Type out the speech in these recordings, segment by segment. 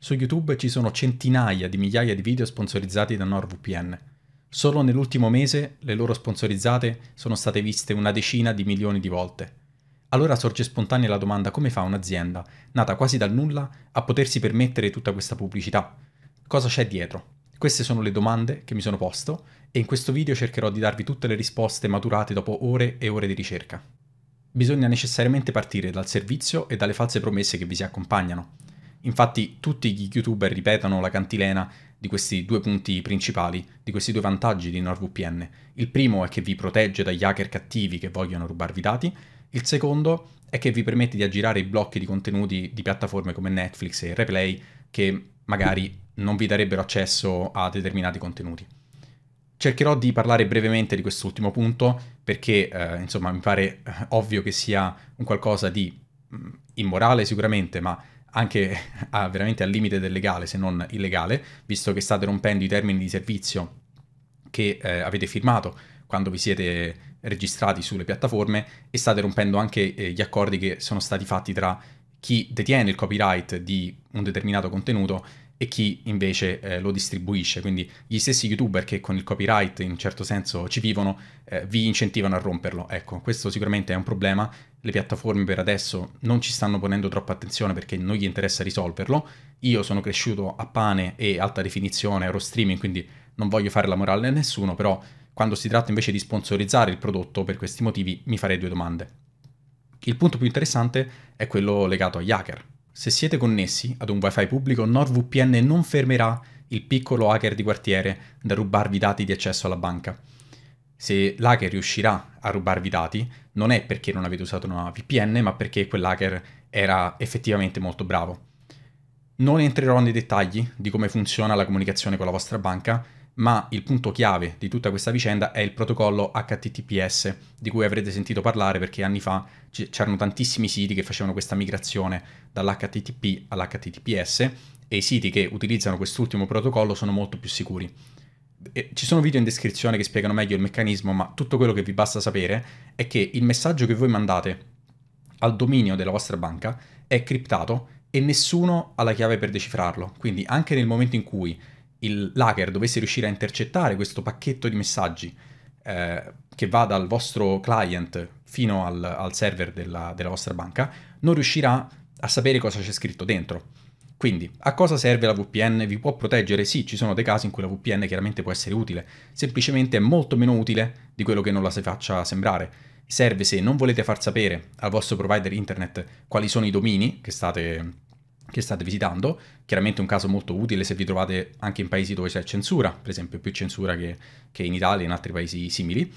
Su YouTube ci sono centinaia di migliaia di video sponsorizzati da NordVPN. Solo nell'ultimo mese le loro sponsorizzate sono state viste una decina di milioni di volte. Allora sorge spontanea la domanda come fa un'azienda, nata quasi dal nulla, a potersi permettere tutta questa pubblicità? Cosa c'è dietro? Queste sono le domande che mi sono posto e in questo video cercherò di darvi tutte le risposte maturate dopo ore e ore di ricerca. Bisogna necessariamente partire dal servizio e dalle false promesse che vi si accompagnano. Infatti tutti gli youtuber ripetono la cantilena di questi due punti principali, di questi due vantaggi di NordVPN. Il primo è che vi protegge dagli hacker cattivi che vogliono rubarvi dati, il secondo è che vi permette di aggirare i blocchi di contenuti di piattaforme come Netflix e Replay che magari non vi darebbero accesso a determinati contenuti. Cercherò di parlare brevemente di quest'ultimo punto perché eh, insomma mi pare eh, ovvio che sia un qualcosa di mm, immorale sicuramente, ma anche a, veramente al limite del legale se non illegale, visto che state rompendo i termini di servizio che eh, avete firmato quando vi siete registrati sulle piattaforme e state rompendo anche eh, gli accordi che sono stati fatti tra chi detiene il copyright di un determinato contenuto e chi invece eh, lo distribuisce. Quindi gli stessi youtuber che con il copyright in certo senso ci vivono, eh, vi incentivano a romperlo. Ecco, questo sicuramente è un problema. Le piattaforme per adesso non ci stanno ponendo troppa attenzione perché non gli interessa risolverlo. Io sono cresciuto a pane e alta definizione, ero streaming, quindi non voglio fare la morale a nessuno, però quando si tratta invece di sponsorizzare il prodotto per questi motivi mi farei due domande. Il punto più interessante è quello legato agli hacker se siete connessi ad un wifi pubblico, NordVPN non fermerà il piccolo hacker di quartiere da rubarvi dati di accesso alla banca. Se l'hacker riuscirà a rubarvi dati, non è perché non avete usato una VPN, ma perché quell'hacker era effettivamente molto bravo. Non entrerò nei dettagli di come funziona la comunicazione con la vostra banca, ma il punto chiave di tutta questa vicenda è il protocollo HTTPS, di cui avrete sentito parlare perché anni fa c'erano tantissimi siti che facevano questa migrazione dall'HTTP all'HTTPS e i siti che utilizzano quest'ultimo protocollo sono molto più sicuri. E ci sono video in descrizione che spiegano meglio il meccanismo, ma tutto quello che vi basta sapere è che il messaggio che voi mandate al dominio della vostra banca è criptato e nessuno ha la chiave per decifrarlo. Quindi anche nel momento in cui il l'hacker dovesse riuscire a intercettare questo pacchetto di messaggi eh, che va dal vostro client fino al, al server della, della vostra banca, non riuscirà a sapere cosa c'è scritto dentro. Quindi, a cosa serve la VPN? Vi può proteggere? Sì, ci sono dei casi in cui la VPN chiaramente può essere utile, semplicemente è molto meno utile di quello che non la si faccia sembrare. Serve se non volete far sapere al vostro provider internet quali sono i domini che state che state visitando, chiaramente un caso molto utile se vi trovate anche in paesi dove c'è censura, per esempio più censura che, che in Italia e in altri paesi simili,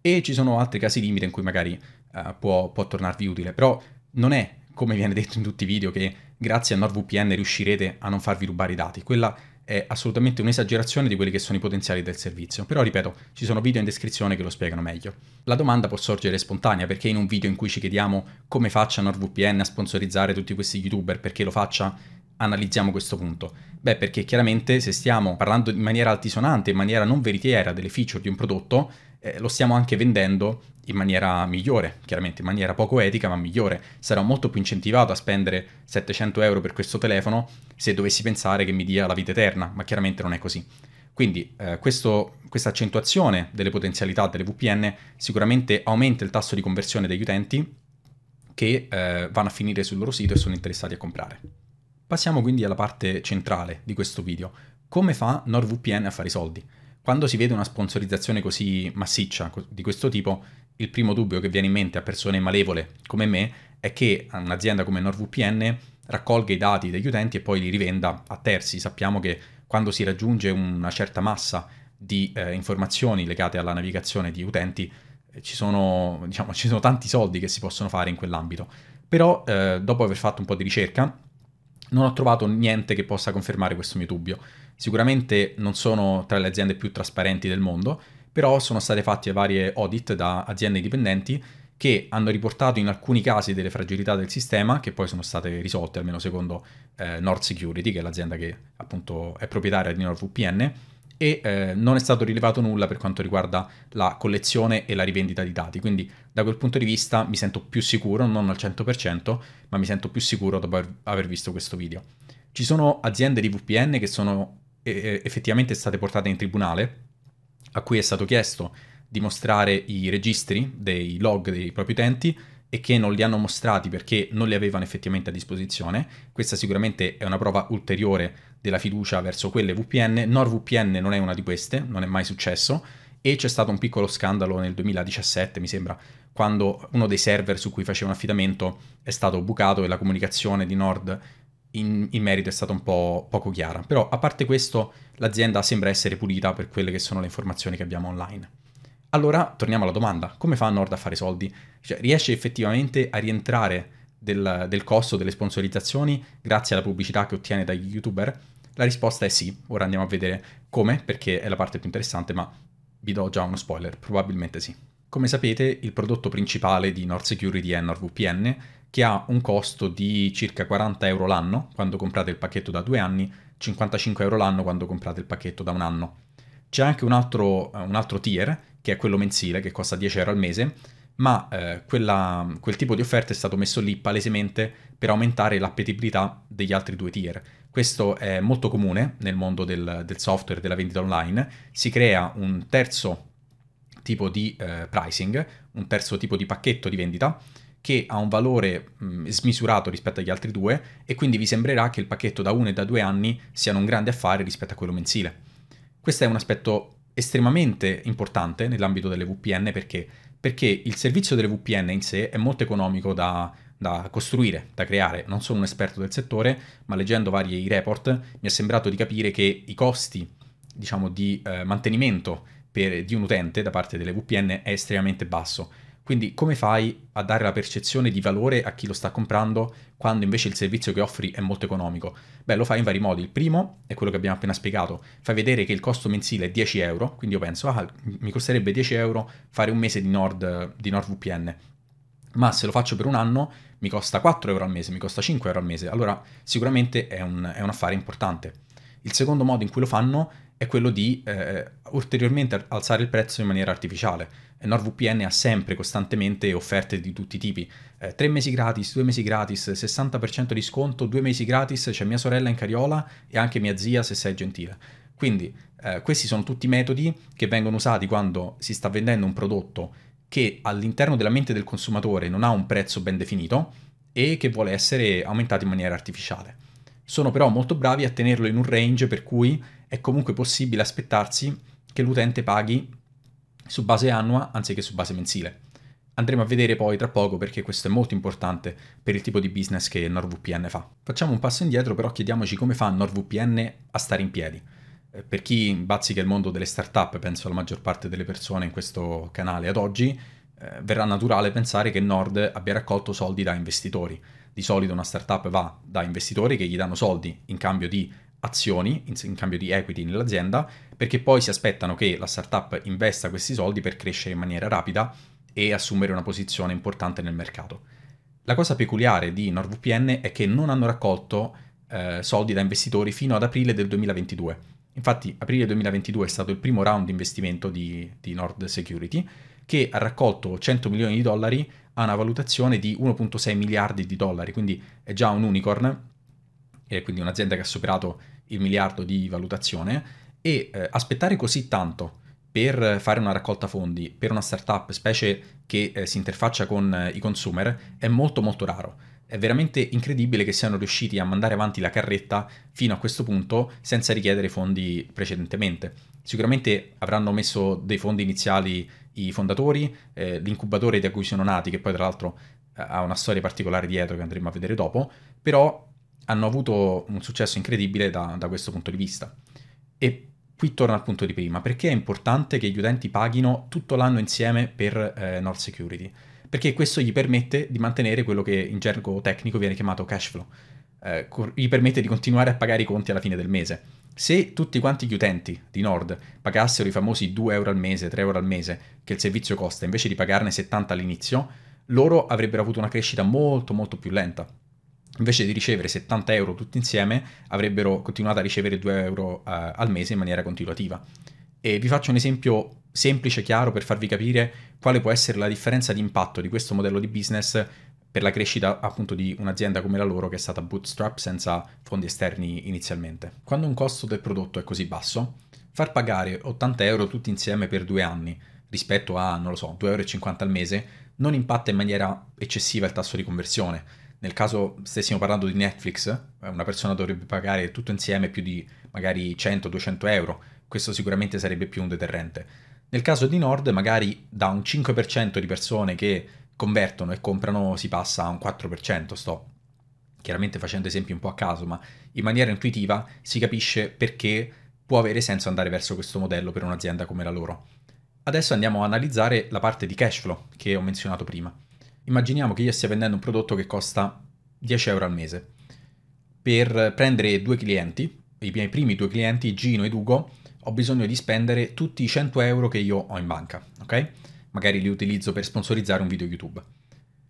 e ci sono altri casi limite in cui magari uh, può, può tornarvi utile, però non è come viene detto in tutti i video che grazie a NordVPN riuscirete a non farvi rubare i dati, quella è assolutamente un'esagerazione di quelli che sono i potenziali del servizio, però ripeto, ci sono video in descrizione che lo spiegano meglio. La domanda può sorgere spontanea perché in un video in cui ci chiediamo come faccia NordVPN a sponsorizzare tutti questi youtuber, perché lo faccia, analizziamo questo punto. Beh, perché chiaramente se stiamo parlando in maniera altisonante, in maniera non veritiera delle feature di un prodotto, eh, lo stiamo anche vendendo in maniera migliore, chiaramente in maniera poco etica ma migliore. Sarò molto più incentivato a spendere 700 euro per questo telefono se dovessi pensare che mi dia la vita eterna, ma chiaramente non è così. Quindi eh, questo, questa accentuazione delle potenzialità delle VPN sicuramente aumenta il tasso di conversione degli utenti che eh, vanno a finire sul loro sito e sono interessati a comprare. Passiamo quindi alla parte centrale di questo video. Come fa NordVPN a fare i soldi? Quando si vede una sponsorizzazione così massiccia di questo tipo, il primo dubbio che viene in mente a persone malevole come me è che un'azienda come NordVPN raccolga i dati degli utenti e poi li rivenda a terzi. Sappiamo che quando si raggiunge una certa massa di eh, informazioni legate alla navigazione di utenti, eh, ci sono, diciamo, ci sono, tanti soldi che si possono fare in quell'ambito. Però eh, dopo aver fatto un po' di ricerca, non ho trovato niente che possa confermare questo mio dubbio. Sicuramente non sono tra le aziende più trasparenti del mondo, però sono state fatte varie audit da aziende dipendenti che hanno riportato in alcuni casi delle fragilità del sistema che poi sono state risolte, almeno secondo eh, Nord Security, che è l'azienda che appunto è proprietaria di NordVPN, e eh, non è stato rilevato nulla per quanto riguarda la collezione e la rivendita di dati. Quindi da quel punto di vista mi sento più sicuro, non al 100%, ma mi sento più sicuro dopo aver visto questo video. Ci sono aziende di VPN che sono eh, effettivamente state portate in tribunale a cui è stato chiesto di mostrare i registri dei log dei propri utenti e che non li hanno mostrati perché non li avevano effettivamente a disposizione. Questa sicuramente è una prova ulteriore della fiducia verso quelle VPN. NordVPN non è una di queste, non è mai successo e c'è stato un piccolo scandalo nel 2017, mi sembra, quando uno dei server su cui facevano affidamento è stato bucato e la comunicazione di Nord in, in, merito è stata un po' poco chiara, però a parte questo l'azienda sembra essere pulita per quelle che sono le informazioni che abbiamo online. Allora torniamo alla domanda, come fa Nord a fare soldi? Cioè, riesce effettivamente a rientrare del, del costo delle sponsorizzazioni grazie alla pubblicità che ottiene dagli youtuber? La risposta è sì, ora andiamo a vedere come, perché è la parte più interessante, ma vi do già uno spoiler, probabilmente sì. Come sapete, il prodotto principale di Nord Security è NordVPN, che ha un costo di circa 40 euro l'anno quando comprate il pacchetto da due anni, 55 euro l'anno quando comprate il pacchetto da un anno. C'è anche un altro, un altro tier, che è quello mensile, che costa 10 euro al mese, ma eh, quella, quel tipo di offerta è stato messo lì palesemente per aumentare l'appetibilità degli altri due tier. Questo è molto comune nel mondo del, del software e della vendita online. Si crea un terzo tipo di eh, pricing, un terzo tipo di pacchetto di vendita, che ha un valore mh, smisurato rispetto agli altri due e quindi vi sembrerà che il pacchetto da uno e da due anni siano un grande affare rispetto a quello mensile. Questo è un aspetto estremamente importante nell'ambito delle VPN perché, perché il servizio delle VPN in sé è molto economico da, da costruire, da creare. Non sono un esperto del settore, ma leggendo vari report mi è sembrato di capire che i costi diciamo, di eh, mantenimento per, di un utente da parte delle VPN è estremamente basso quindi come fai a dare la percezione di valore a chi lo sta comprando quando invece il servizio che offri è molto economico? Beh, lo fai in vari modi. Il primo è quello che abbiamo appena spiegato. Fai vedere che il costo mensile è 10 euro, quindi io penso, ah, mi costerebbe 10 euro fare un mese di Nord, di NordVPN. Ma se lo faccio per un anno mi costa 4 euro al mese, mi costa 5 euro al mese. Allora sicuramente è un, è un affare importante. Il secondo modo in cui lo fanno è quello di eh, ulteriormente alzare il prezzo in maniera artificiale. NordVPN ha sempre costantemente offerte di tutti i tipi. Eh, 3 mesi gratis, due mesi gratis, 60% di sconto, due mesi gratis, c'è cioè mia sorella in cariola e anche mia zia se sei gentile. Quindi eh, questi sono tutti metodi che vengono usati quando si sta vendendo un prodotto che all'interno della mente del consumatore non ha un prezzo ben definito e che vuole essere aumentato in maniera artificiale. Sono però molto bravi a tenerlo in un range per cui è comunque possibile aspettarsi che l'utente paghi su base annua anziché su base mensile. Andremo a vedere poi tra poco perché questo è molto importante per il tipo di business che NordVPN fa. Facciamo un passo indietro, però chiediamoci come fa NordVPN a stare in piedi. Eh, per chi bazzica il mondo delle startup, penso alla maggior parte delle persone in questo canale ad oggi, eh, verrà naturale pensare che Nord abbia raccolto soldi da investitori. Di solito una startup va da investitori che gli danno soldi in cambio di azioni in, in cambio di equity nell'azienda, perché poi si aspettano che la startup investa questi soldi per crescere in maniera rapida e assumere una posizione importante nel mercato. La cosa peculiare di NordVPN è che non hanno raccolto eh, soldi da investitori fino ad aprile del 2022. Infatti aprile 2022 è stato il primo round di investimento di, di Nord Security che ha raccolto 100 milioni di dollari a una valutazione di 1.6 miliardi di dollari, quindi è già un unicorn eh, quindi un'azienda che ha superato il miliardo di valutazione, e eh, aspettare così tanto per fare una raccolta fondi per una startup, specie che eh, si interfaccia con eh, i consumer, è molto molto raro. È veramente incredibile che siano riusciti a mandare avanti la carretta fino a questo punto senza richiedere fondi precedentemente. Sicuramente avranno messo dei fondi iniziali i fondatori, eh, l'incubatore da cui sono nati, che poi tra l'altro eh, ha una storia particolare dietro che andremo a vedere dopo, però hanno avuto un successo incredibile da, da questo punto di vista. E qui torno al punto di prima, perché è importante che gli utenti paghino tutto l'anno insieme per eh, North Security? Perché questo gli permette di mantenere quello che in gergo tecnico viene chiamato cash flow, eh, gli permette di continuare a pagare i conti alla fine del mese. Se tutti quanti gli utenti di Nord pagassero i famosi 2 euro al mese, 3 euro al mese che il servizio costa, invece di pagarne 70 all'inizio, loro avrebbero avuto una crescita molto molto più lenta invece di ricevere 70 euro tutti insieme, avrebbero continuato a ricevere 2 euro eh, al mese in maniera continuativa. E vi faccio un esempio semplice e chiaro per farvi capire quale può essere la differenza di impatto di questo modello di business per la crescita appunto di un'azienda come la loro che è stata bootstrap senza fondi esterni inizialmente. Quando un costo del prodotto è così basso, far pagare 80 euro tutti insieme per due anni rispetto a, non lo so, 2,50 euro al mese non impatta in maniera eccessiva il tasso di conversione nel caso stessimo parlando di Netflix, eh, una persona dovrebbe pagare tutto insieme più di magari 100-200 euro, questo sicuramente sarebbe più un deterrente. Nel caso di Nord, magari da un 5% di persone che convertono e comprano si passa a un 4%, sto chiaramente facendo esempi un po' a caso, ma in maniera intuitiva si capisce perché può avere senso andare verso questo modello per un'azienda come la loro. Adesso andiamo a analizzare la parte di cash flow che ho menzionato prima immaginiamo che io stia vendendo un prodotto che costa 10 euro al mese. Per prendere due clienti, i miei primi due clienti, Gino ed Ugo, ho bisogno di spendere tutti i 100 euro che io ho in banca, ok? Magari li utilizzo per sponsorizzare un video YouTube.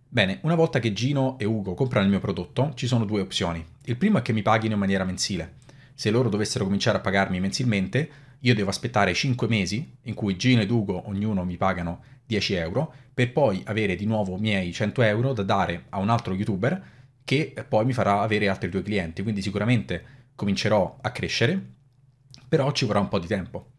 Bene, una volta che Gino e Ugo comprano il mio prodotto, ci sono due opzioni. Il primo è che mi paghino in maniera mensile. Se loro dovessero cominciare a pagarmi mensilmente, io devo aspettare 5 mesi in cui Gino ed Ugo ognuno mi pagano 10 euro per poi avere di nuovo i miei 100 euro da dare a un altro youtuber che poi mi farà avere altri due clienti. Quindi sicuramente comincerò a crescere, però ci vorrà un po' di tempo.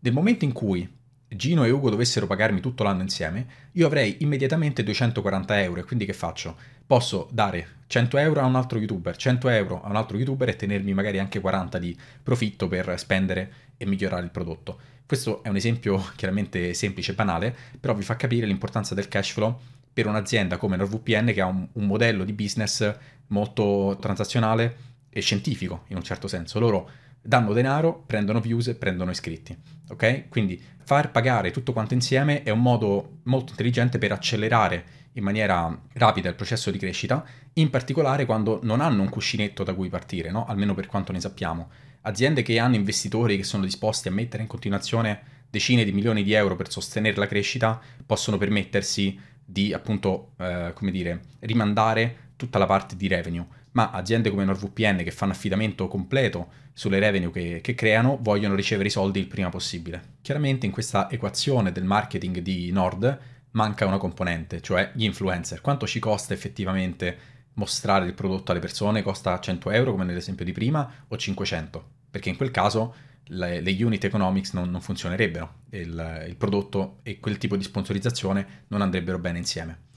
Nel momento in cui Gino e Ugo dovessero pagarmi tutto l'anno insieme, io avrei immediatamente 240 euro. E quindi che faccio? Posso dare 100 euro a un altro youtuber, 100 euro a un altro youtuber e tenermi magari anche 40 di profitto per spendere e migliorare il prodotto. Questo è un esempio chiaramente semplice e banale, però vi fa capire l'importanza del cash flow per un'azienda come NordVPN che ha un, un modello di business molto transazionale e scientifico in un certo senso. Loro danno denaro, prendono views e prendono iscritti. Ok? Quindi far pagare tutto quanto insieme è un modo molto intelligente per accelerare in maniera rapida il processo di crescita, in particolare quando non hanno un cuscinetto da cui partire, no? almeno per quanto ne sappiamo aziende che hanno investitori che sono disposti a mettere in continuazione decine di milioni di euro per sostenere la crescita possono permettersi di appunto, eh, come dire, rimandare tutta la parte di revenue. Ma aziende come NordVPN che fanno affidamento completo sulle revenue che, che creano vogliono ricevere i soldi il prima possibile. Chiaramente in questa equazione del marketing di Nord manca una componente, cioè gli influencer. Quanto ci costa effettivamente mostrare il prodotto alle persone costa 100 euro, come nell'esempio di prima, o 500, perché in quel caso le, le unit economics non, non funzionerebbero, il, il prodotto e quel tipo di sponsorizzazione non andrebbero bene insieme.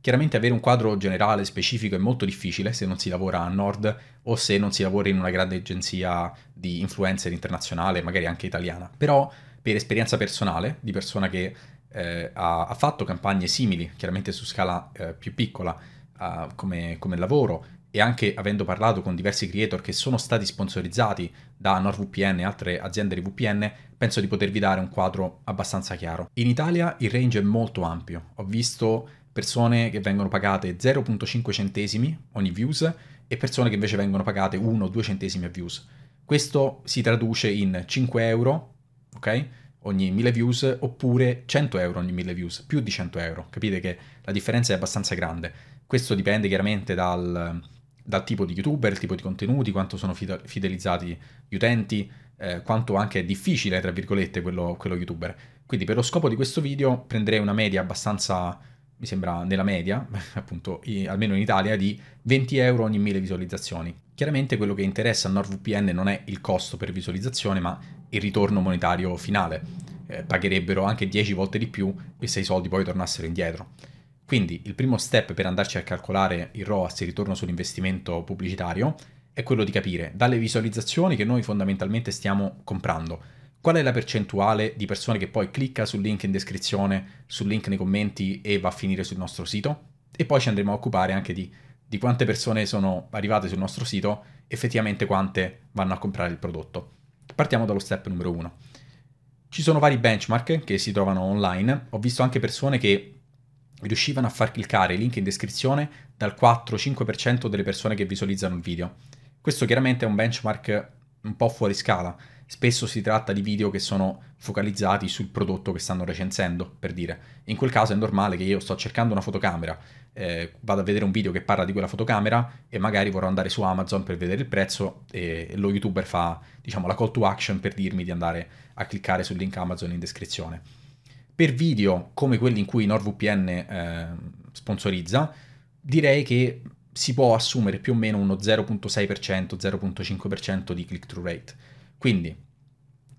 Chiaramente avere un quadro generale specifico è molto difficile se non si lavora a nord o se non si lavora in una grande agenzia di influencer internazionale, magari anche italiana. Però per esperienza personale, di persona che eh, ha, ha, fatto campagne simili, chiaramente su scala eh, più piccola, uh, come, come lavoro e anche avendo parlato con diversi creator che sono stati sponsorizzati da NordVPN e altre aziende di VPN, penso di potervi dare un quadro abbastanza chiaro. In Italia il range è molto ampio. Ho visto persone che vengono pagate 0.5 centesimi ogni views e persone che invece vengono pagate 1-2 centesimi a views. Questo si traduce in 5 euro, ok? ogni 1000 views oppure 100 euro ogni 1000 views, più di 100 euro. Capite che la differenza è abbastanza grande. Questo dipende chiaramente dal, dal tipo di youtuber, il tipo di contenuti, quanto sono fidelizzati gli utenti, eh, quanto anche è difficile, tra virgolette, quello, quello youtuber. Quindi per lo scopo di questo video prenderei una media abbastanza mi sembra nella media, appunto, almeno in Italia, di 20 euro ogni 1000 visualizzazioni. Chiaramente quello che interessa a NordVPN non è il costo per visualizzazione, ma il ritorno monetario finale. Eh, pagherebbero anche 10 volte di più se i soldi poi tornassero indietro. Quindi il primo step per andarci a calcolare il ROAS, il ritorno sull'investimento pubblicitario, è quello di capire dalle visualizzazioni che noi fondamentalmente stiamo comprando, qual è la percentuale di persone che poi clicca sul link in descrizione, sul link nei commenti e va a finire sul nostro sito e poi ci andremo a occupare anche di, di quante persone sono arrivate sul nostro sito, effettivamente quante vanno a comprare il prodotto. Partiamo dallo step numero 1. Ci sono vari benchmark che si trovano online, ho visto anche persone che riuscivano a far cliccare i link in descrizione dal 4-5% delle persone che visualizzano il video. Questo chiaramente è un benchmark un po' fuori scala, spesso si tratta di video che sono focalizzati sul prodotto che stanno recensendo, per dire. In quel caso è normale che io sto cercando una fotocamera, eh, vado a vedere un video che parla di quella fotocamera e magari vorrò andare su Amazon per vedere il prezzo e lo youtuber fa, diciamo, la call to action per dirmi di andare a cliccare sul link Amazon in descrizione. Per video come quelli in cui NordVPN eh, sponsorizza, direi che si può assumere più o meno uno 0.6%, 0.5% di click-through rate. Quindi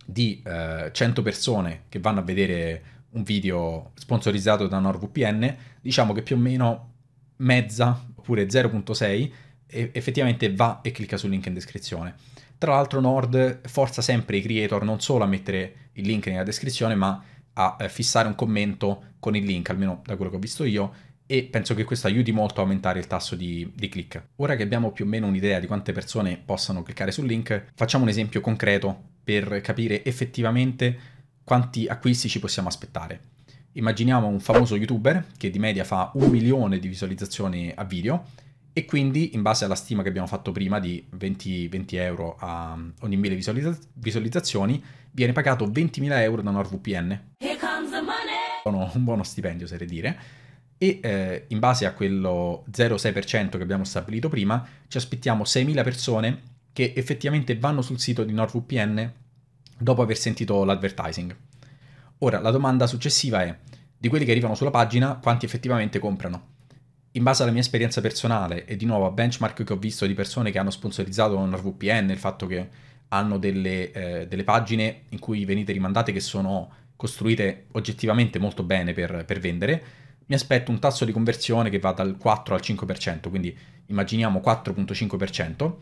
di eh, 100 persone che vanno a vedere un video sponsorizzato da NordVPN, diciamo che più o meno mezza, oppure 0.6, effettivamente va e clicca sul link in descrizione. Tra l'altro Nord forza sempre i creator non solo a mettere il link nella descrizione, ma a eh, fissare un commento con il link, almeno da quello che ho visto io, e penso che questo aiuti molto a aumentare il tasso di, di, click. Ora che abbiamo più o meno un'idea di quante persone possano cliccare sul link, facciamo un esempio concreto per capire effettivamente quanti acquisti ci possiamo aspettare. Immaginiamo un famoso youtuber che di media fa un milione di visualizzazioni a video e quindi in base alla stima che abbiamo fatto prima di 20, 20 euro a ogni mille visualizzazioni viene pagato 20.000 euro da NordVPN buono, un buono stipendio, oserei dire. E eh, in base a quello 0,6% che abbiamo stabilito prima, ci aspettiamo 6.000 persone che effettivamente vanno sul sito di NordVPN dopo aver sentito l'advertising. Ora, la domanda successiva è, di quelli che arrivano sulla pagina, quanti effettivamente comprano? In base alla mia esperienza personale e di nuovo a benchmark che ho visto di persone che hanno sponsorizzato NordVPN, il fatto che hanno delle, eh, delle pagine in cui venite rimandate che sono costruite oggettivamente molto bene per, per vendere, mi aspetto un tasso di conversione che va dal 4 al 5%, quindi immaginiamo 4.5%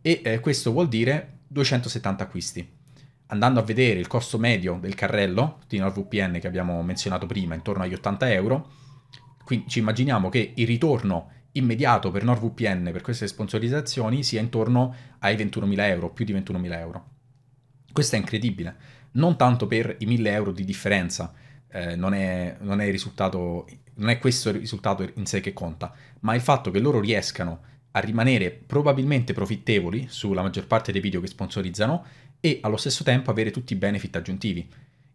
e eh, questo vuol dire 270 acquisti. Andando a vedere il costo medio del carrello, di NordVPN che abbiamo menzionato prima, intorno agli 80 euro, quindi ci immaginiamo che il ritorno immediato per NordVPN per queste sponsorizzazioni sia intorno ai 21.000 euro, più di 21.000 euro. Questo è incredibile non tanto per i 1000 euro di differenza, eh, non, è, non, è non è questo il risultato in sé che conta, ma il fatto che loro riescano a rimanere probabilmente profittevoli sulla maggior parte dei video che sponsorizzano e allo stesso tempo avere tutti i benefit aggiuntivi.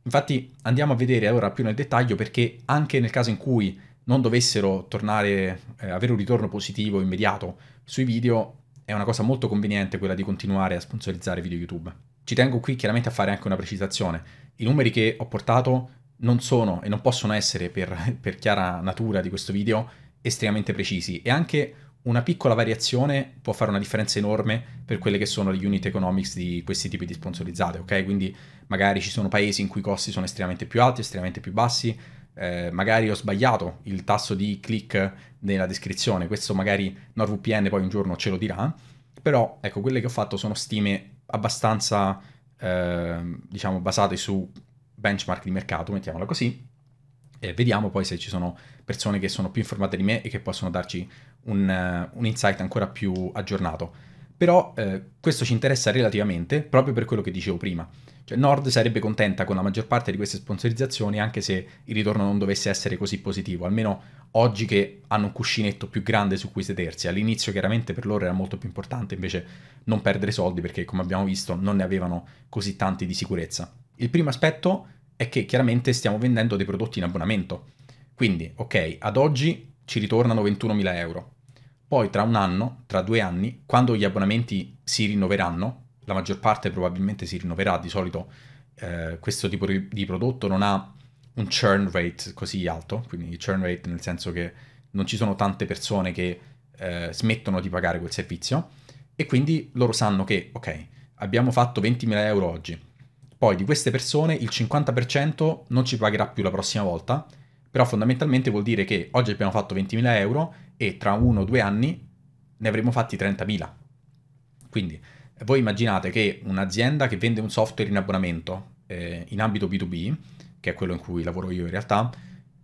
Infatti andiamo a vedere allora più nel dettaglio perché anche nel caso in cui non dovessero tornare, eh, avere un ritorno positivo immediato sui video, è una cosa molto conveniente quella di continuare a sponsorizzare video YouTube. Ci tengo qui chiaramente a fare anche una precisazione. I numeri che ho portato non sono e non possono essere, per, per chiara natura di questo video, estremamente precisi e anche una piccola variazione può fare una differenza enorme per quelle che sono le unit economics di questi tipi di sponsorizzate, ok? Quindi magari ci sono paesi in cui i costi sono estremamente più alti, estremamente più bassi, eh, magari ho sbagliato il tasso di click nella descrizione, questo magari NordVPN poi un giorno ce lo dirà, però ecco, quelle che ho fatto sono stime abbastanza, eh, diciamo, basate su benchmark di mercato, mettiamola così, e vediamo poi se ci sono persone che sono più informate di me e che possono darci un, eh, un insight ancora più aggiornato però eh, questo ci interessa relativamente proprio per quello che dicevo prima. Cioè, Nord sarebbe contenta con la maggior parte di queste sponsorizzazioni anche se il ritorno non dovesse essere così positivo, almeno oggi che hanno un cuscinetto più grande su cui sedersi. All'inizio chiaramente per loro era molto più importante invece non perdere soldi perché come abbiamo visto non ne avevano così tanti di sicurezza. Il primo aspetto è che chiaramente stiamo vendendo dei prodotti in abbonamento. Quindi, ok, ad oggi ci ritornano 21.000 euro, poi tra un anno, tra due anni, quando gli abbonamenti si rinnoveranno, la maggior parte probabilmente si rinnoverà, di solito eh, questo tipo di prodotto non ha un churn rate così alto, quindi churn rate nel senso che non ci sono tante persone che eh, smettono di pagare quel servizio e quindi loro sanno che, ok, abbiamo fatto 20.000 euro oggi, poi di queste persone il 50% non ci pagherà più la prossima volta, però fondamentalmente vuol dire che oggi abbiamo fatto 20.000 euro e tra uno o due anni ne avremo fatti 30.000. Quindi voi immaginate che un'azienda che vende un software in abbonamento eh, in ambito B2B, che è quello in cui lavoro io in realtà,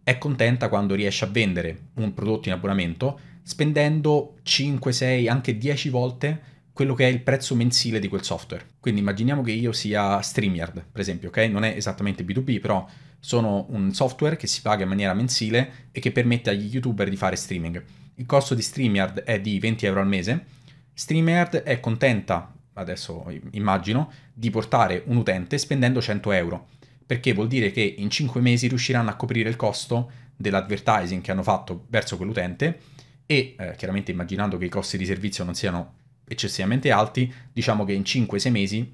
è contenta quando riesce a vendere un prodotto in abbonamento spendendo 5, 6, anche 10 volte quello che è il prezzo mensile di quel software. Quindi immaginiamo che io sia StreamYard, per esempio, ok? Non è esattamente B2B, però sono un software che si paga in maniera mensile e che permette agli youtuber di fare streaming. Il costo di StreamYard è di 20 euro al mese. StreamYard è contenta, adesso immagino, di portare un utente spendendo 100 euro, perché vuol dire che in 5 mesi riusciranno a coprire il costo dell'advertising che hanno fatto verso quell'utente e eh, chiaramente immaginando che i costi di servizio non siano eccessivamente alti, diciamo che in 5-6 mesi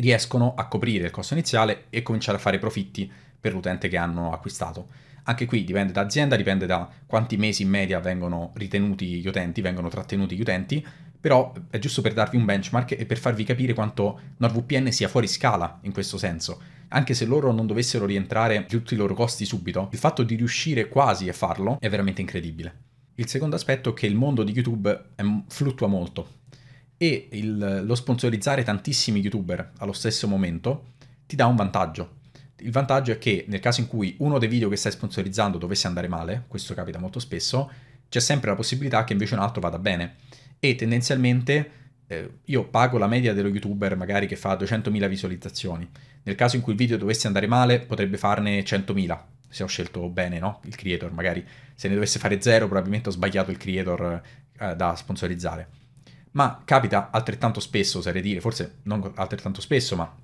riescono a coprire il costo iniziale e cominciare a fare profitti per l'utente che hanno acquistato. Anche qui dipende da azienda, dipende da quanti mesi in media vengono ritenuti gli utenti, vengono trattenuti gli utenti, però è giusto per darvi un benchmark e per farvi capire quanto NordVPN sia fuori scala in questo senso. Anche se loro non dovessero rientrare tutti i loro costi subito, il fatto di riuscire quasi a farlo è veramente incredibile. Il secondo aspetto è che il mondo di YouTube ehm, fluttua molto e il, lo sponsorizzare tantissimi youtuber allo stesso momento ti dà un vantaggio. Il vantaggio è che nel caso in cui uno dei video che stai sponsorizzando dovesse andare male, questo capita molto spesso, c'è sempre la possibilità che invece un altro vada bene. E tendenzialmente eh, io pago la media dello youtuber magari che fa 200.000 visualizzazioni. Nel caso in cui il video dovesse andare male potrebbe farne 100.000, se ho scelto bene no? il creator magari. Se ne dovesse fare zero probabilmente ho sbagliato il creator eh, da sponsorizzare ma capita altrettanto spesso, oserei dire, forse non altrettanto spesso, ma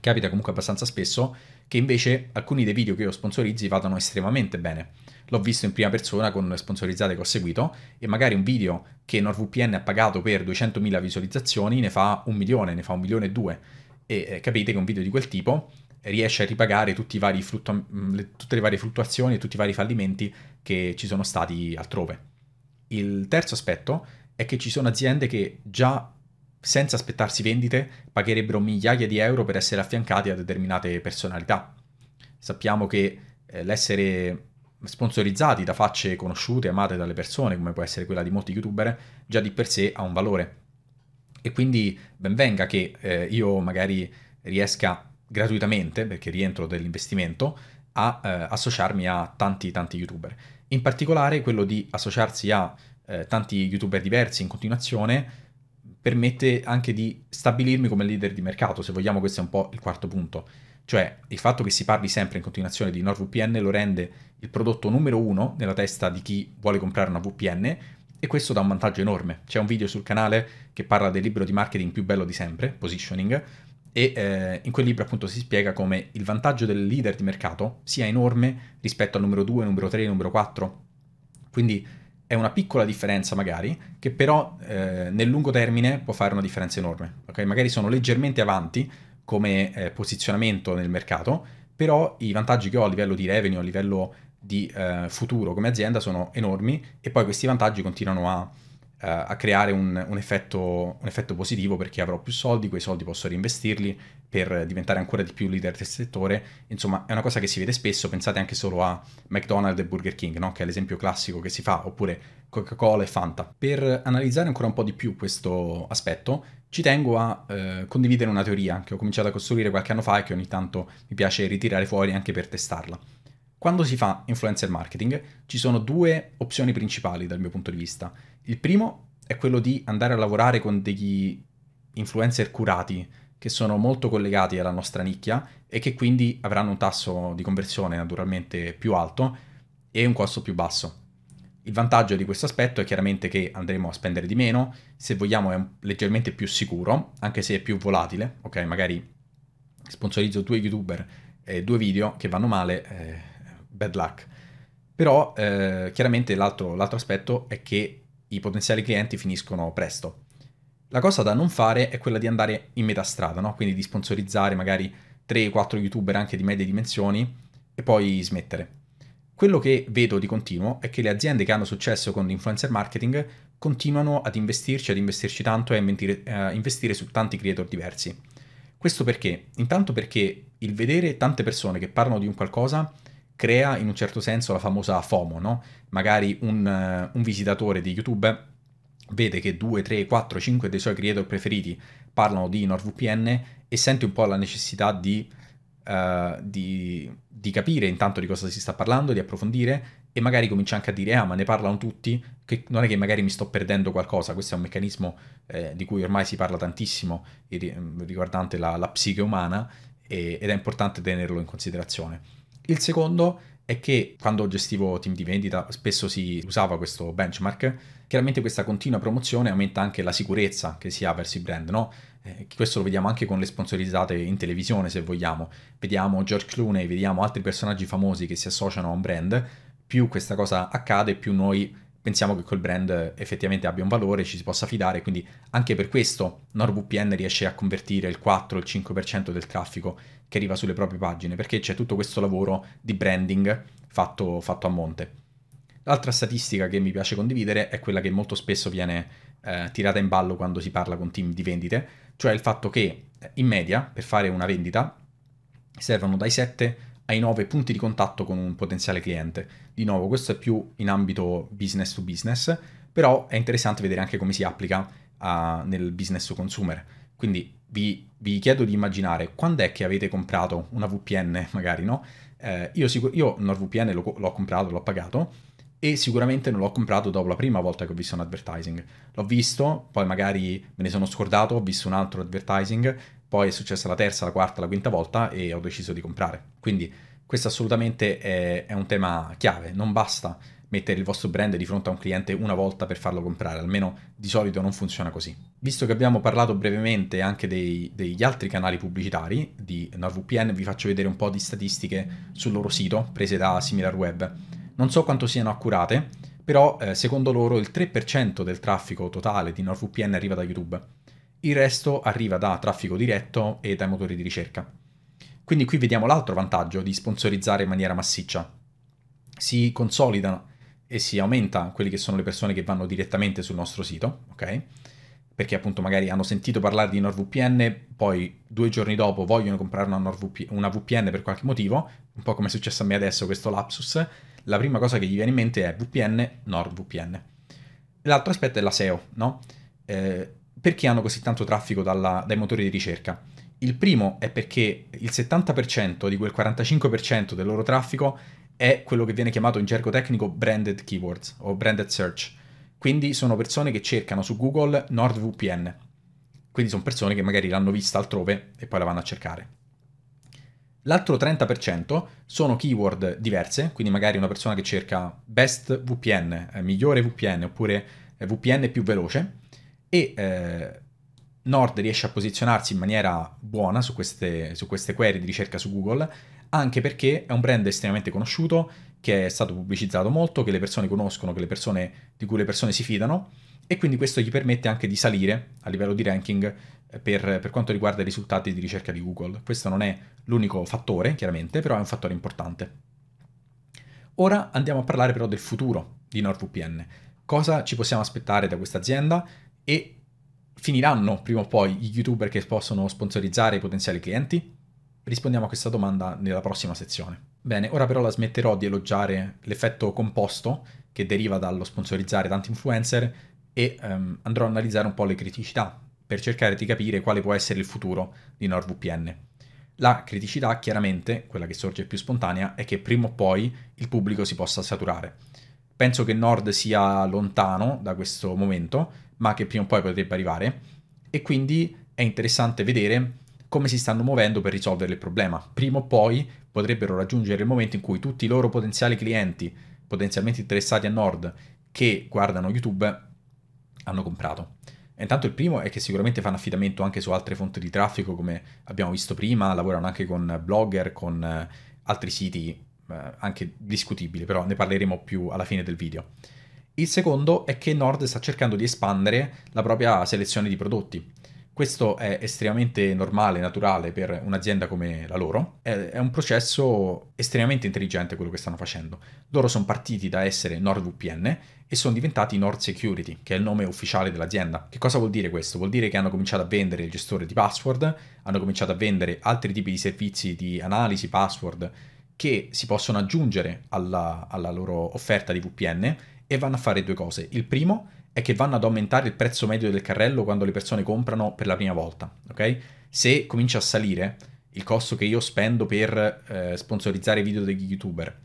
capita comunque abbastanza spesso che invece alcuni dei video che io sponsorizzi vadano estremamente bene. L'ho visto in prima persona con le sponsorizzate che ho seguito e magari un video che NordVPN ha pagato per 200.000 visualizzazioni ne fa un milione, ne fa un milione e due. E eh, capite che un video di quel tipo riesce a ripagare fluttu- mm, tutte le varie fluttuazioni e tutti i vari fallimenti che ci sono stati altrove. Il terzo aspetto è che ci sono aziende che già senza aspettarsi vendite pagherebbero migliaia di euro per essere affiancati a determinate personalità. Sappiamo che eh, l'essere sponsorizzati da facce conosciute, amate dalle persone, come può essere quella di molti youtuber, già di per sé ha un valore. E quindi venga che eh, io magari riesca gratuitamente, perché rientro dell'investimento, a eh, associarmi a tanti tanti youtuber. In particolare quello di associarsi a eh, tanti youtuber diversi in continuazione, permette anche di stabilirmi come leader di mercato, se vogliamo questo è un po' il quarto punto. Cioè il fatto che si parli sempre in continuazione di NordVPN lo rende il prodotto numero uno nella testa di chi vuole comprare una VPN e questo dà un vantaggio enorme. C'è un video sul canale che parla del libro di marketing più bello di sempre, Positioning, e eh, in quel libro appunto si spiega come il vantaggio del leader di mercato sia enorme rispetto al numero 2, numero 3, numero 4. Quindi è una piccola differenza magari, che però eh, nel lungo termine può fare una differenza enorme. Ok? Magari sono leggermente avanti come eh, posizionamento nel mercato, però i vantaggi che ho a livello di revenue, a livello di eh, futuro come azienda sono enormi e poi questi vantaggi continuano a, eh, a creare un, un, effetto, un effetto positivo perché avrò più soldi, quei soldi posso reinvestirli per diventare ancora di più leader del settore, insomma è una cosa che si vede spesso, pensate anche solo a McDonald's e Burger King, no? che è l'esempio classico che si fa, oppure Coca-Cola e Fanta. Per analizzare ancora un po' di più questo aspetto, ci tengo a eh, condividere una teoria che ho cominciato a costruire qualche anno fa e che ogni tanto mi piace ritirare fuori anche per testarla. Quando si fa influencer marketing ci sono due opzioni principali dal mio punto di vista. Il primo è quello di andare a lavorare con degli influencer curati, che sono molto collegati alla nostra nicchia e che quindi avranno un tasso di conversione naturalmente più alto e un costo più basso. Il vantaggio di questo aspetto è chiaramente che andremo a spendere di meno, se vogliamo è leggermente più sicuro, anche se è più volatile, ok? Magari sponsorizzo due youtuber e due video che vanno male, eh, bad luck. Però eh, chiaramente l'altro, l'altro aspetto è che i potenziali clienti finiscono presto la cosa da non fare è quella di andare in metà strada, no? quindi di sponsorizzare magari 3-4 youtuber anche di medie dimensioni e poi smettere. Quello che vedo di continuo è che le aziende che hanno successo con l'influencer marketing continuano ad investirci, ad investirci tanto e a, mentire, a eh, investire su tanti creator diversi. Questo perché? Intanto perché il vedere tante persone che parlano di un qualcosa crea in un certo senso la famosa FOMO, no? Magari un, eh, un visitatore di YouTube vede che 2, 3, 4, 5 dei suoi creator preferiti parlano di NordVPN e sente un po' la necessità di, uh, di, di, capire intanto di cosa si sta parlando, di approfondire e magari comincia anche a dire ah ma ne parlano tutti, che non è che magari mi sto perdendo qualcosa, questo è un meccanismo eh, di cui ormai si parla tantissimo mm, riguardante la, la psiche umana e, ed è importante tenerlo in considerazione. Il secondo è che quando gestivo team di vendita spesso si usava questo benchmark. Chiaramente questa continua promozione aumenta anche la sicurezza che si ha verso i brand, no? Eh, questo lo vediamo anche con le sponsorizzate in televisione, se vogliamo. Vediamo George Clooney, vediamo altri personaggi famosi che si associano a un brand. Più questa cosa accade, più noi pensiamo che quel brand effettivamente abbia un valore, ci si possa fidare, quindi anche per questo NordVPN riesce a convertire il 4, il 5% del traffico che arriva sulle proprie pagine, perché c'è tutto questo lavoro di branding fatto, fatto a monte. L'altra statistica che mi piace condividere è quella che molto spesso viene eh, tirata in ballo quando si parla con team di vendite, cioè il fatto che eh, in media per fare una vendita servono dai 7 ai 9 punti di contatto con un potenziale cliente. Di nuovo, questo è più in ambito business to business, però è interessante vedere anche come si applica a, nel business to consumer. Quindi vi, vi, chiedo di immaginare quando è che avete comprato una VPN, magari no? Eh, io, sicur- io NordVPN lo, l'ho comprato, l'ho pagato e sicuramente non l'ho comprato dopo la prima volta che ho visto un advertising. L'ho visto, poi magari me ne sono scordato, ho visto un altro advertising, poi è successa la terza, la quarta, la quinta volta e ho deciso di comprare. Quindi questo assolutamente è, è un tema chiave, non basta mettere il vostro brand di fronte a un cliente una volta per farlo comprare, almeno di solito non funziona così. Visto che abbiamo parlato brevemente anche dei, degli altri canali pubblicitari di NordVPN, vi faccio vedere un po' di statistiche sul loro sito, prese da SimilarWeb. Non so quanto siano accurate, però eh, secondo loro il 3% del traffico totale di NordVPN arriva da YouTube il resto arriva da traffico diretto e dai motori di ricerca. Quindi qui vediamo l'altro vantaggio di sponsorizzare in maniera massiccia. Si consolidano e si aumenta quelli che sono le persone che vanno direttamente sul nostro sito, ok? Perché appunto magari hanno sentito parlare di NordVPN, poi due giorni dopo vogliono comprare una, NordVPN, una VPN per qualche motivo, un po' come è successo a me adesso questo lapsus, la prima cosa che gli viene in mente è VPN, NordVPN. L'altro aspetto è la SEO, no? Eh, perché hanno così tanto traffico dalla, dai motori di ricerca? Il primo è perché il 70% di quel 45% del loro traffico è quello che viene chiamato in gergo tecnico branded keywords o branded search. Quindi sono persone che cercano su Google NordVPN. Quindi sono persone che magari l'hanno vista altrove e poi la vanno a cercare. L'altro 30% sono keyword diverse, quindi magari una persona che cerca best VPN, eh, migliore VPN oppure eh, VPN più veloce e eh, Nord riesce a posizionarsi in maniera buona su queste, su queste query di ricerca su Google, anche perché è un brand estremamente conosciuto, che è stato pubblicizzato molto, che le persone conoscono, le persone, di cui le persone si fidano, e quindi questo gli permette anche di salire a livello di ranking eh, per, per, quanto riguarda i risultati di ricerca di Google. Questo non è l'unico fattore, chiaramente, però è un fattore importante. Ora andiamo a parlare però del futuro di NordVPN. Cosa ci possiamo aspettare da questa azienda? e finiranno prima o poi gli youtuber che possono sponsorizzare i potenziali clienti? Rispondiamo a questa domanda nella prossima sezione. Bene, ora però la smetterò di elogiare l'effetto composto che deriva dallo sponsorizzare tanti influencer e um, andrò a analizzare un po' le criticità per cercare di capire quale può essere il futuro di NordVPN. La criticità, chiaramente, quella che sorge più spontanea, è che prima o poi il pubblico si possa saturare. Penso che Nord sia lontano da questo momento, ma che prima o poi potrebbe arrivare. E quindi è interessante vedere come si stanno muovendo per risolvere il problema. Prima o poi potrebbero raggiungere il momento in cui tutti i loro potenziali clienti, potenzialmente interessati a Nord, che guardano YouTube, hanno comprato. E intanto il primo è che sicuramente fanno affidamento anche su altre fonti di traffico, come abbiamo visto prima, lavorano anche con blogger, con eh, altri siti eh, anche discutibili, però ne parleremo più alla fine del video. Il secondo è che Nord sta cercando di espandere la propria selezione di prodotti. Questo è estremamente normale, naturale per un'azienda come la loro. È, un processo estremamente intelligente quello che stanno facendo. Loro sono partiti da essere NordVPN e sono diventati Nord Security, che è il nome ufficiale dell'azienda. Che cosa vuol dire questo? Vuol dire che hanno cominciato a vendere il gestore di password, hanno cominciato a vendere altri tipi di servizi di analisi password che si possono aggiungere alla, alla loro offerta di VPN e vanno a fare due cose. Il primo è che vanno ad aumentare il prezzo medio del carrello quando le persone comprano per la prima volta, ok? Se comincia a salire il costo che io spendo per eh, sponsorizzare video degli youtuber,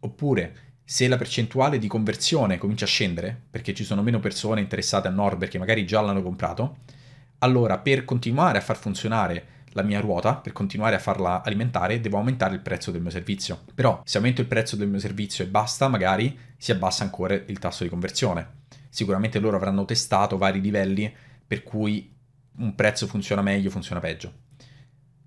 oppure se la percentuale di conversione comincia a scendere, perché ci sono meno persone interessate a Norbert che magari già l'hanno comprato, allora per continuare a far funzionare la mia ruota, per continuare a farla alimentare, devo aumentare il prezzo del mio servizio. Però se aumento il prezzo del mio servizio e basta, magari si abbassa ancora il tasso di conversione. Sicuramente loro avranno testato vari livelli per cui un prezzo funziona meglio, funziona peggio.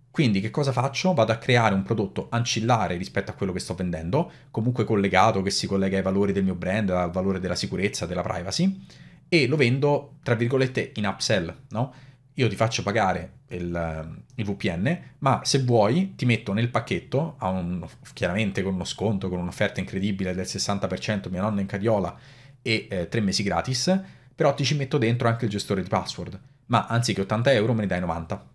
Quindi che cosa faccio? Vado a creare un prodotto ancillare rispetto a quello che sto vendendo, comunque collegato, che si collega ai valori del mio brand, al valore della sicurezza, della privacy, e lo vendo, tra virgolette, in upsell, no? io ti faccio pagare il, il, VPN, ma se vuoi ti metto nel pacchetto, un, chiaramente con uno sconto, con un'offerta incredibile del 60%, mia nonna in cariola e eh, tre mesi gratis, però ti ci metto dentro anche il gestore di password, ma anziché 80 euro me ne dai 90.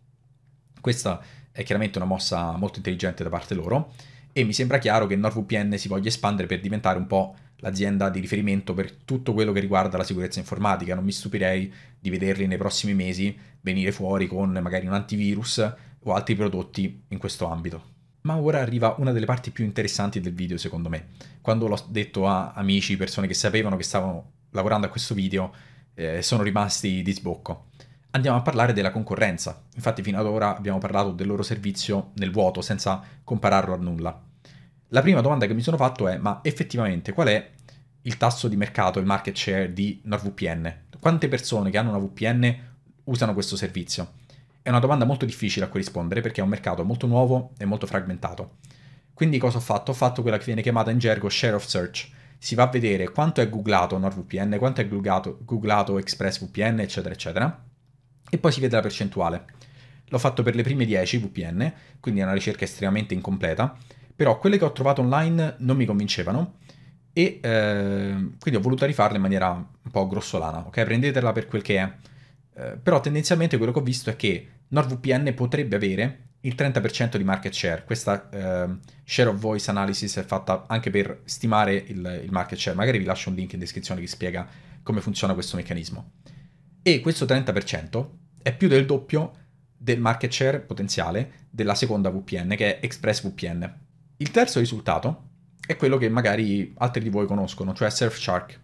Questa è chiaramente una mossa molto intelligente da parte loro e mi sembra chiaro che NordVPN si voglia espandere per diventare un po' l'azienda di riferimento per tutto quello che riguarda la sicurezza informatica. Non mi stupirei di vederli nei prossimi mesi venire fuori con magari un antivirus o altri prodotti in questo ambito. Ma ora arriva una delle parti più interessanti del video secondo me. Quando l'ho detto a amici, persone che sapevano che stavano lavorando a questo video, eh, sono rimasti di sbocco. Andiamo a parlare della concorrenza. Infatti fino ad ora abbiamo parlato del loro servizio nel vuoto, senza compararlo a nulla la prima domanda che mi sono fatto è ma effettivamente qual è il tasso di mercato, il market share di NordVPN? Quante persone che hanno una VPN usano questo servizio? È una domanda molto difficile a cui rispondere perché è un mercato molto nuovo e molto frammentato. Quindi cosa ho fatto? Ho fatto quella che viene chiamata in gergo share of search. Si va a vedere quanto è googlato NordVPN, quanto è googlato, googlato ExpressVPN, eccetera, eccetera. E poi si vede la percentuale. L'ho fatto per le prime 10 VPN, quindi è una ricerca estremamente incompleta però quelle che ho trovato online non mi convincevano e eh, quindi ho voluto rifarle in maniera un po' grossolana, ok? Prendetela per quel che è. Eh, però tendenzialmente quello che ho visto è che NordVPN potrebbe avere il 30% di market share. Questa eh, share of voice analysis è fatta anche per stimare il, il, market share. Magari vi lascio un link in descrizione che spiega come funziona questo meccanismo. E questo 30% è più del doppio del market share potenziale della seconda VPN che è ExpressVPN. Il terzo risultato è quello che magari altri di voi conoscono, cioè Surfshark.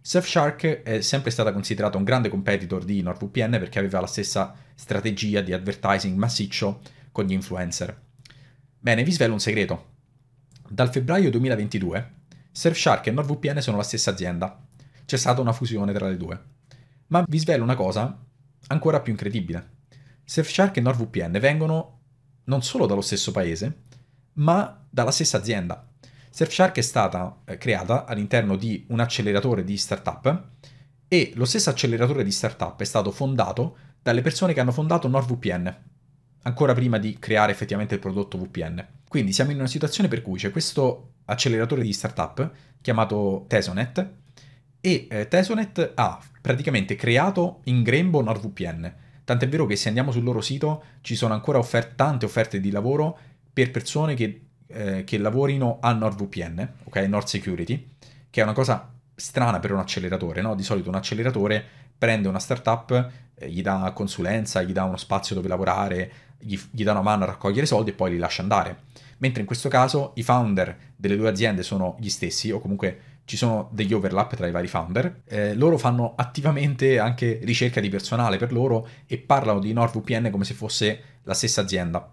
Surfshark è sempre stata considerata un grande competitor di NordVPN perché aveva la stessa strategia di advertising massiccio con gli influencer. Bene, vi svelo un segreto. Dal febbraio 2022 Surfshark e NordVPN sono la stessa azienda. C'è stata una fusione tra le due. Ma vi svelo una cosa ancora più incredibile. Surfshark e NordVPN vengono non solo dallo stesso paese, ma dalla stessa azienda. Surfshark è stata eh, creata all'interno di un acceleratore di startup e lo stesso acceleratore di startup è stato fondato dalle persone che hanno fondato NordVPN, ancora prima di creare effettivamente il prodotto VPN. Quindi siamo in una situazione per cui c'è questo acceleratore di startup chiamato Tesonet e eh, Tesonet ha praticamente creato in grembo NordVPN. Tant'è vero che se andiamo sul loro sito ci sono ancora offert- tante offerte di lavoro per persone che, eh, che lavorino a NordVPN, ok? Nord Security, che è una cosa strana per un acceleratore, no? Di solito un acceleratore prende una startup, eh, gli dà consulenza, gli dà uno spazio dove lavorare, gli, gli dà una mano a raccogliere soldi e poi li lascia andare. Mentre in questo caso i founder delle due aziende sono gli stessi, o comunque ci sono degli overlap tra i vari founder. Eh, loro fanno attivamente anche ricerca di personale per loro e parlano di NordVPN come se fosse la stessa azienda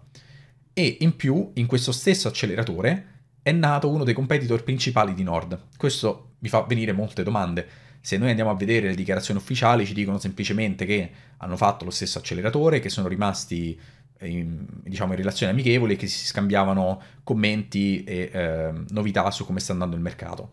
e in più in questo stesso acceleratore è nato uno dei competitor principali di Nord. Questo mi fa venire molte domande. Se noi andiamo a vedere le dichiarazioni ufficiali ci dicono semplicemente che hanno fatto lo stesso acceleratore, che sono rimasti in, ehm, diciamo, in relazioni amichevoli e che si scambiavano commenti e eh, novità su come sta andando il mercato.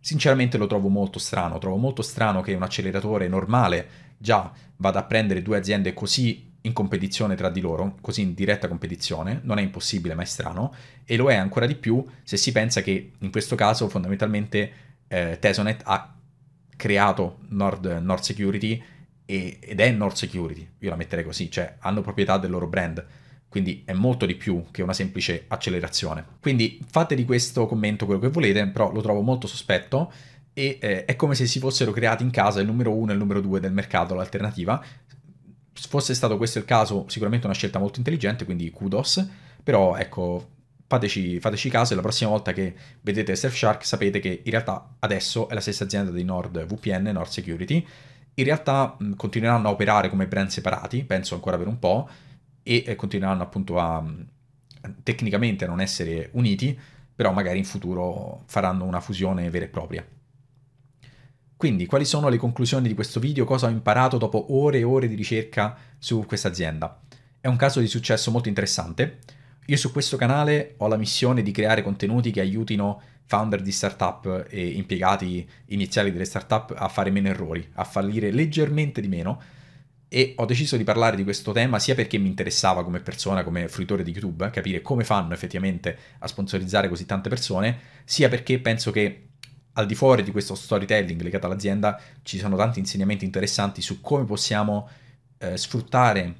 Sinceramente lo trovo molto strano, trovo molto strano che un acceleratore normale già vada a prendere due aziende così in competizione tra di loro, così in diretta competizione, non è impossibile ma è strano, e lo è ancora di più se si pensa che in questo caso fondamentalmente eh, Tesonet ha creato Nord, Nord Security e, ed è Nord Security, io la metterei così, cioè hanno proprietà del loro brand, quindi è molto di più che una semplice accelerazione. Quindi fate di questo commento quello che volete, però lo trovo molto sospetto e eh, è come se si fossero creati in casa il numero 1 e il numero 2 del mercato, l'alternativa, fosse stato questo il caso, sicuramente una scelta molto intelligente, quindi kudos, però ecco, fateci, fateci caso e la prossima volta che vedete Surfshark sapete che in realtà adesso è la stessa azienda di NordVPN, Nord Security, in realtà mh, continueranno a operare come brand separati, penso ancora per un po', e eh, continueranno appunto a tecnicamente a non essere uniti, però magari in futuro faranno una fusione vera e propria. Quindi quali sono le conclusioni di questo video? Cosa ho imparato dopo ore e ore di ricerca su questa azienda? È un caso di successo molto interessante. Io su questo canale ho la missione di creare contenuti che aiutino founder di startup e impiegati iniziali delle startup a fare meno errori, a fallire leggermente di meno e ho deciso di parlare di questo tema sia perché mi interessava come persona, come fruitore di YouTube, capire come fanno effettivamente a sponsorizzare così tante persone, sia perché penso che al di fuori di questo storytelling legato all'azienda ci sono tanti insegnamenti interessanti su come possiamo eh, sfruttare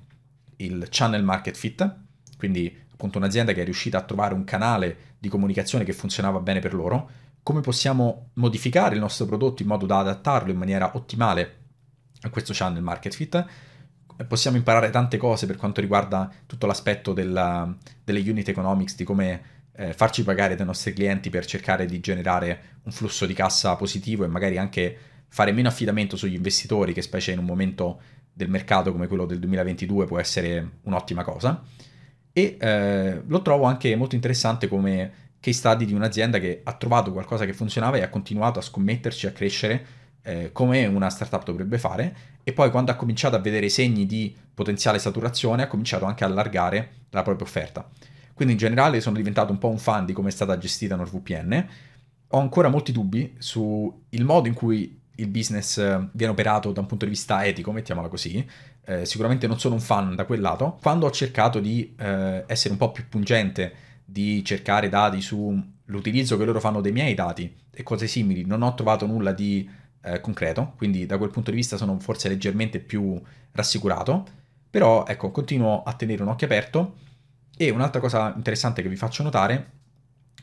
il channel market fit, quindi appunto un'azienda che è riuscita a trovare un canale di comunicazione che funzionava bene per loro, come possiamo modificare il nostro prodotto in modo da adattarlo in maniera ottimale a questo channel market fit. Possiamo imparare tante cose per quanto riguarda tutto l'aspetto della, delle unit economics, di come eh, farci pagare dai nostri clienti per cercare di generare un flusso di cassa positivo e magari anche fare meno affidamento sugli investitori, che specie in un momento del mercato come quello del 2022 può essere un'ottima cosa. E eh, lo trovo anche molto interessante come case study di un'azienda che ha trovato qualcosa che funzionava e ha continuato a scommetterci, a crescere eh, come una startup dovrebbe fare e poi quando ha cominciato a vedere segni di potenziale saturazione ha cominciato anche a allargare la propria offerta. Quindi in generale sono diventato un po' un fan di come è stata gestita NordVPN. Ho ancora molti dubbi sul modo in cui il business eh, viene operato da un punto di vista etico, mettiamola così. Eh, sicuramente non sono un fan da quel lato. Quando ho cercato di eh, essere un po' più pungente, di cercare dati sull'utilizzo che loro fanno dei miei dati e cose simili, non ho trovato nulla di eh, concreto, quindi da quel punto di vista sono forse leggermente più rassicurato. Però ecco, continuo a tenere un occhio aperto e un'altra cosa interessante che vi faccio notare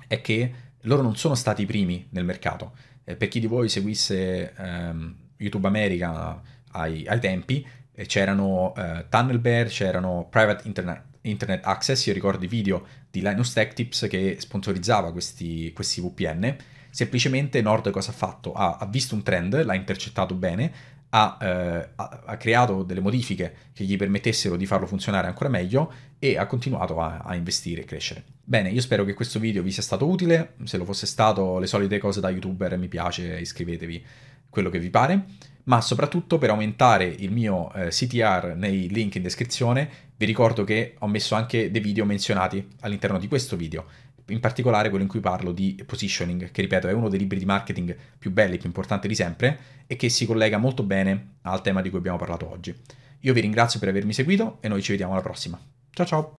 è che loro non sono stati i primi nel mercato. Eh, per chi di voi seguisse ehm, YouTube America ai, ai tempi, eh, c'erano eh, Tunnelbear, c'erano Private Internet, Internet, Access, io ricordo i video di Linus Tech Tips che sponsorizzava questi, questi VPN. Semplicemente Nord cosa ha fatto? Ha, ha visto un trend, l'ha intercettato bene, ha, eh, ha, creato delle modifiche che gli permettessero di farlo funzionare ancora meglio e ha continuato a, a, investire e crescere. Bene, io spero che questo video vi sia stato utile, se lo fosse stato le solite cose da youtuber mi piace, iscrivetevi, quello che vi pare, ma soprattutto per aumentare il mio eh, CTR nei link in descrizione vi ricordo che ho messo anche dei video menzionati all'interno di questo video, in particolare quello in cui parlo di positioning, che ripeto è uno dei libri di marketing più belli, e più importanti di sempre e che si collega molto bene al tema di cui abbiamo parlato oggi. Io vi ringrazio per avermi seguito e noi ci vediamo alla prossima. Ciao ciao!